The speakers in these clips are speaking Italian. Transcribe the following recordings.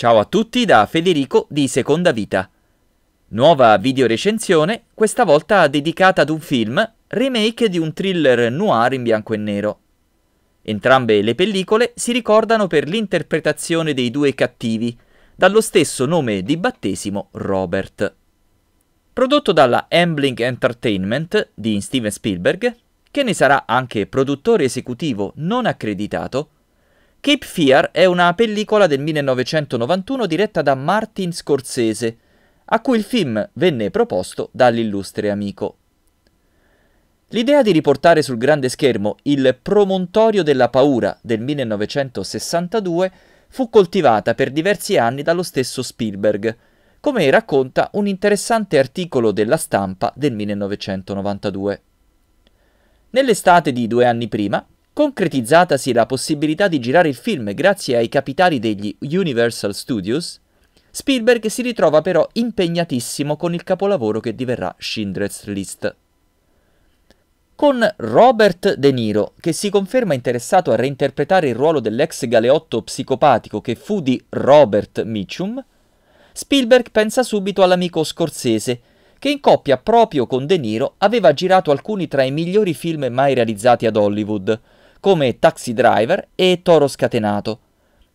Ciao a tutti da Federico di Seconda Vita. Nuova videorecensione, questa volta dedicata ad un film, remake di un thriller noir in bianco e nero. Entrambe le pellicole si ricordano per l'interpretazione dei due cattivi, dallo stesso nome di battesimo Robert. Prodotto dalla Ambling Entertainment di Steven Spielberg, che ne sarà anche produttore esecutivo non accreditato, Cape Fear è una pellicola del 1991 diretta da Martin Scorsese, a cui il film venne proposto dall'illustre amico. L'idea di riportare sul grande schermo il promontorio della paura del 1962 fu coltivata per diversi anni dallo stesso Spielberg, come racconta un interessante articolo della stampa del 1992. Nell'estate di due anni prima, concretizzatasi la possibilità di girare il film grazie ai capitali degli Universal Studios, Spielberg si ritrova però impegnatissimo con il capolavoro che diverrà Schindler's List. Con Robert De Niro, che si conferma interessato a reinterpretare il ruolo dell'ex galeotto psicopatico che fu di Robert Mitchum, Spielberg pensa subito all'amico scorsese, che in coppia proprio con De Niro aveva girato alcuni tra i migliori film mai realizzati ad Hollywood, come Taxi Driver e Toro Scatenato.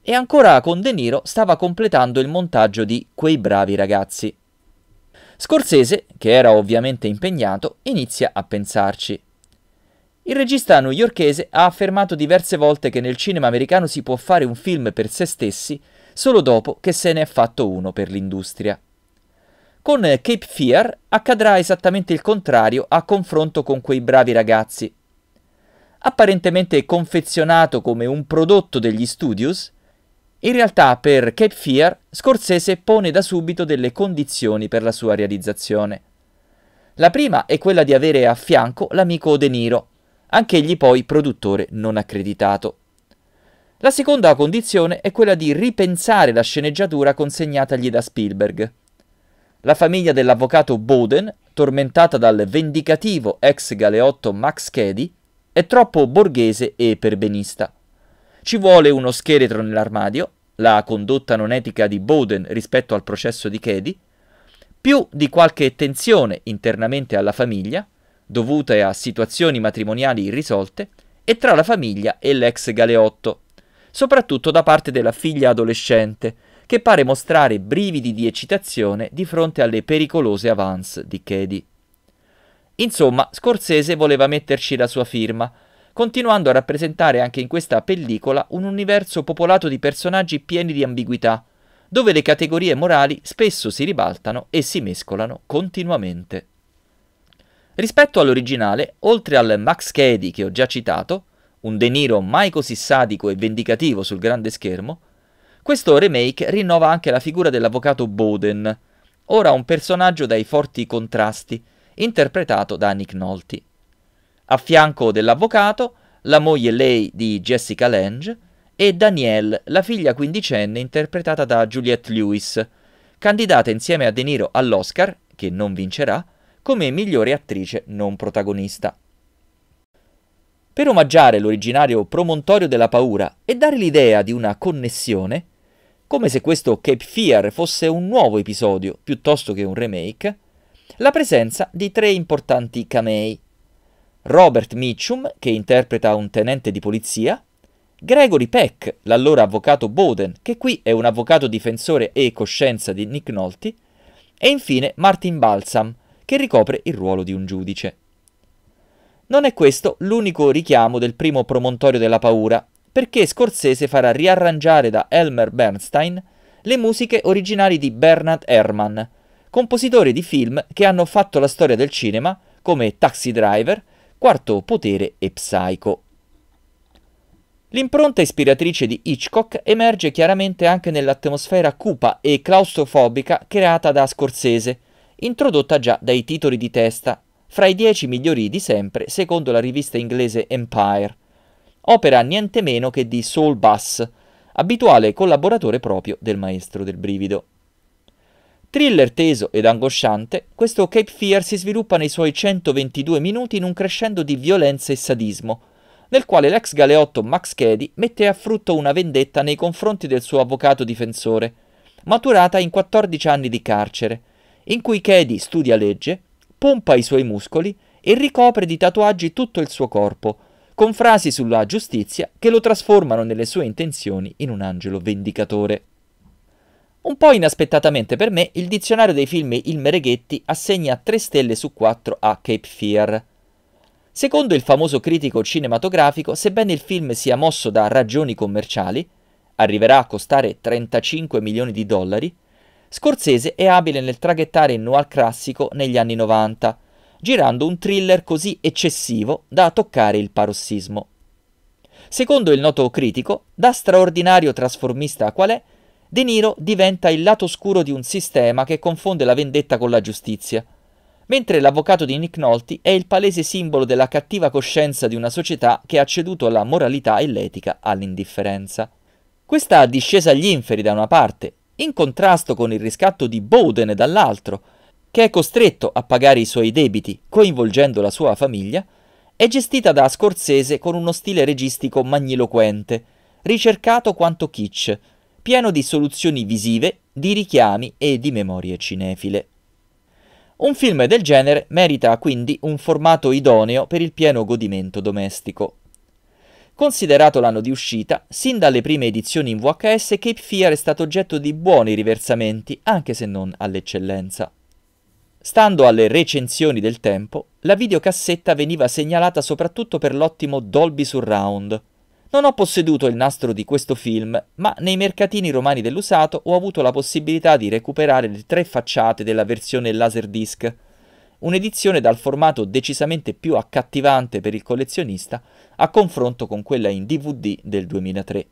E ancora con De Niro stava completando il montaggio di Quei bravi ragazzi. Scorsese, che era ovviamente impegnato, inizia a pensarci. Il regista newyorchese ha affermato diverse volte che nel cinema americano si può fare un film per se stessi solo dopo che se ne è fatto uno per l'industria. Con Cape Fear accadrà esattamente il contrario a confronto con quei bravi ragazzi, apparentemente confezionato come un prodotto degli studios, in realtà per Cape Fear Scorsese pone da subito delle condizioni per la sua realizzazione. La prima è quella di avere a fianco l'amico De Niro, anch'egli poi produttore non accreditato. La seconda condizione è quella di ripensare la sceneggiatura consegnatagli da Spielberg. La famiglia dell'avvocato Bowden, tormentata dal vendicativo ex galeotto Max Cady, è troppo borghese e perbenista. Ci vuole uno scheletro nell'armadio, la condotta non etica di Bowden rispetto al processo di Kedi, più di qualche tensione internamente alla famiglia, dovute a situazioni matrimoniali irrisolte, e tra la famiglia e l'ex galeotto, soprattutto da parte della figlia adolescente, che pare mostrare brividi di eccitazione di fronte alle pericolose avance di Kedi. Insomma, Scorsese voleva metterci la sua firma, continuando a rappresentare anche in questa pellicola un universo popolato di personaggi pieni di ambiguità, dove le categorie morali spesso si ribaltano e si mescolano continuamente. Rispetto all'originale, oltre al Max Cady che ho già citato, un De Niro mai così sadico e vendicativo sul grande schermo, questo remake rinnova anche la figura dell'avvocato Bowden, ora un personaggio dai forti contrasti, interpretato da Nick Nolte. A fianco dell'avvocato, la moglie lei di Jessica Lange e Danielle, la figlia quindicenne interpretata da Juliette Lewis, candidata insieme a De Niro all'Oscar, che non vincerà, come migliore attrice non protagonista. Per omaggiare l'originario promontorio della paura e dare l'idea di una connessione, come se questo Cape Fear fosse un nuovo episodio piuttosto che un remake, la presenza di tre importanti camei. Robert Mitchum, che interpreta un tenente di polizia, Gregory Peck, l'allora avvocato Bowden, che qui è un avvocato difensore e coscienza di Nick Nolte, e infine Martin Balsam, che ricopre il ruolo di un giudice. Non è questo l'unico richiamo del primo promontorio della paura, perché Scorsese farà riarrangiare da Elmer Bernstein le musiche originali di Bernard Herrmann, compositori di film che hanno fatto la storia del cinema come Taxi Driver, Quarto Potere e Psycho. L'impronta ispiratrice di Hitchcock emerge chiaramente anche nell'atmosfera cupa e claustrofobica creata da Scorsese, introdotta già dai titoli di testa, fra i dieci migliori di sempre secondo la rivista inglese Empire, opera niente meno che di Saul Bass, abituale collaboratore proprio del maestro del brivido. Thriller teso ed angosciante, questo Cape Fear si sviluppa nei suoi 122 minuti in un crescendo di violenza e sadismo, nel quale l'ex galeotto Max Cady mette a frutto una vendetta nei confronti del suo avvocato difensore, maturata in 14 anni di carcere, in cui Cady studia legge, pompa i suoi muscoli e ricopre di tatuaggi tutto il suo corpo, con frasi sulla giustizia che lo trasformano nelle sue intenzioni in un angelo vendicatore. Un po' inaspettatamente per me, il dizionario dei film Il Mereghetti assegna 3 stelle su 4 a Cape Fear. Secondo il famoso critico cinematografico, sebbene il film sia mosso da ragioni commerciali, arriverà a costare 35 milioni di dollari, Scorsese è abile nel traghettare il noir classico negli anni 90, girando un thriller così eccessivo da toccare il parossismo. Secondo il noto critico, da straordinario trasformista qual è, De Niro diventa il lato oscuro di un sistema che confonde la vendetta con la giustizia, mentre l'avvocato di Nick Nolte è il palese simbolo della cattiva coscienza di una società che ha ceduto la moralità e l'etica all'indifferenza. Questa discesa agli inferi da una parte, in contrasto con il riscatto di Bowden dall'altro, che è costretto a pagare i suoi debiti, coinvolgendo la sua famiglia, è gestita da Scorsese con uno stile registico magniloquente, ricercato quanto kitsch, pieno di soluzioni visive, di richiami e di memorie cinefile. Un film del genere merita quindi un formato idoneo per il pieno godimento domestico. Considerato l'anno di uscita, sin dalle prime edizioni in VHS Cape Fear è stato oggetto di buoni riversamenti, anche se non all'eccellenza. Stando alle recensioni del tempo, la videocassetta veniva segnalata soprattutto per l'ottimo Dolby Surround, non ho posseduto il nastro di questo film, ma nei mercatini romani dell'usato ho avuto la possibilità di recuperare le tre facciate della versione Laserdisc, un'edizione dal formato decisamente più accattivante per il collezionista a confronto con quella in DVD del 2003.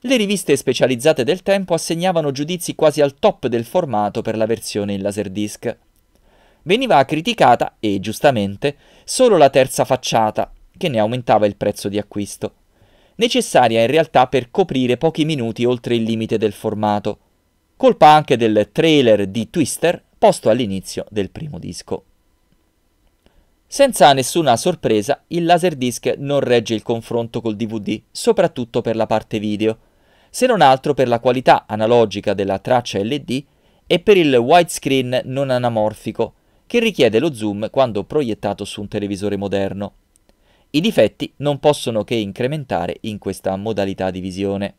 Le riviste specializzate del tempo assegnavano giudizi quasi al top del formato per la versione in Laserdisc. Veniva criticata, e giustamente, solo la terza facciata, che ne aumentava il prezzo di acquisto necessaria in realtà per coprire pochi minuti oltre il limite del formato, colpa anche del trailer di Twister posto all'inizio del primo disco. Senza nessuna sorpresa, il Laserdisc non regge il confronto col DVD, soprattutto per la parte video, se non altro per la qualità analogica della traccia LD e per il widescreen non anamorfico, che richiede lo zoom quando proiettato su un televisore moderno. I difetti non possono che incrementare in questa modalità di visione.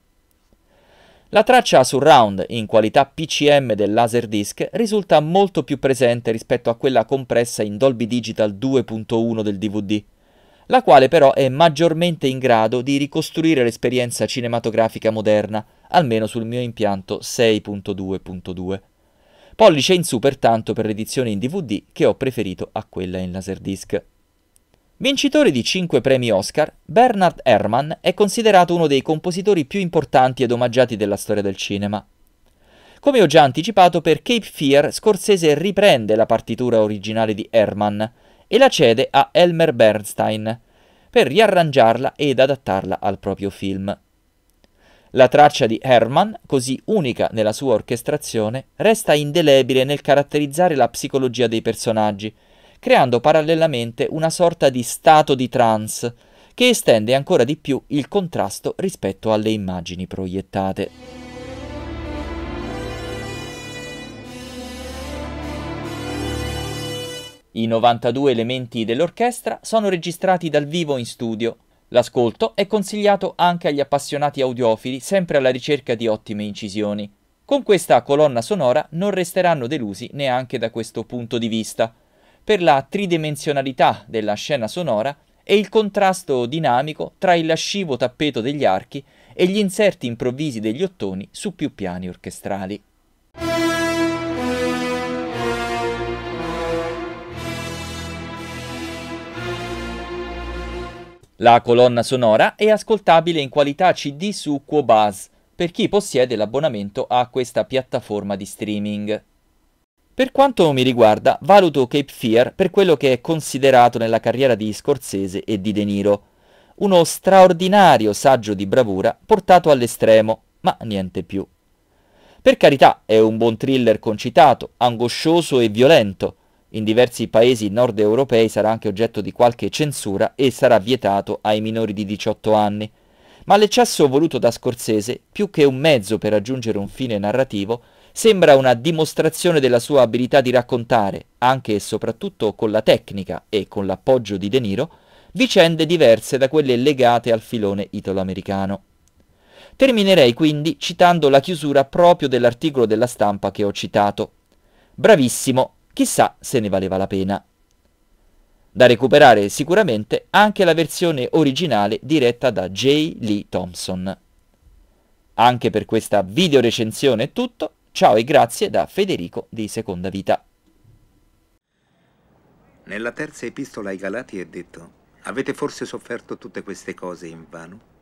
La traccia surround in qualità PCM del Laserdisc risulta molto più presente rispetto a quella compressa in Dolby Digital 2.1 del DVD, la quale però è maggiormente in grado di ricostruire l'esperienza cinematografica moderna, almeno sul mio impianto 6.2.2. Pollice in su pertanto per l'edizione in DVD che ho preferito a quella in Laserdisc. Vincitore di 5 premi Oscar, Bernard Herrmann è considerato uno dei compositori più importanti ed omaggiati della storia del cinema. Come ho già anticipato, per Cape Fear Scorsese riprende la partitura originale di Herrmann e la cede a Elmer Bernstein per riarrangiarla ed adattarla al proprio film. La traccia di Herrmann, così unica nella sua orchestrazione, resta indelebile nel caratterizzare la psicologia dei personaggi, creando parallelamente una sorta di stato di trance che estende ancora di più il contrasto rispetto alle immagini proiettate. I 92 elementi dell'orchestra sono registrati dal vivo in studio. L'ascolto è consigliato anche agli appassionati audiofili, sempre alla ricerca di ottime incisioni. Con questa colonna sonora non resteranno delusi neanche da questo punto di vista per la tridimensionalità della scena sonora e il contrasto dinamico tra il lascivo tappeto degli archi e gli inserti improvvisi degli ottoni su più piani orchestrali. La colonna sonora è ascoltabile in qualità CD su Quobas per chi possiede l'abbonamento a questa piattaforma di streaming. Per quanto mi riguarda, valuto Cape Fear per quello che è considerato nella carriera di Scorsese e di De Niro. Uno straordinario saggio di bravura portato all'estremo, ma niente più. Per carità, è un buon thriller concitato, angoscioso e violento. In diversi paesi nord europei sarà anche oggetto di qualche censura e sarà vietato ai minori di 18 anni. Ma l'eccesso voluto da Scorsese, più che un mezzo per raggiungere un fine narrativo, sembra una dimostrazione della sua abilità di raccontare, anche e soprattutto con la tecnica e con l'appoggio di De Niro, vicende diverse da quelle legate al filone italo-americano. Terminerei quindi citando la chiusura proprio dell'articolo della stampa che ho citato. Bravissimo, chissà se ne valeva la pena. Da recuperare sicuramente anche la versione originale diretta da J. Lee Thompson. Anche per questa videorecensione è tutto, Ciao e grazie da Federico di Seconda Vita. Nella terza epistola ai Galati è detto, avete forse sofferto tutte queste cose in vano?